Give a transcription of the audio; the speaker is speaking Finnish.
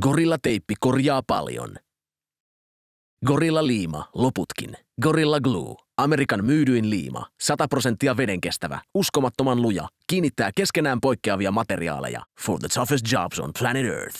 Gorilla teippi korjaa paljon. Gorilla liima, loputkin. Gorilla glue, Amerikan myydyin liima, 100 prosenttia vedenkestävä, uskomattoman luja, kiinnittää keskenään poikkeavia materiaaleja. For the toughest jobs on planet Earth.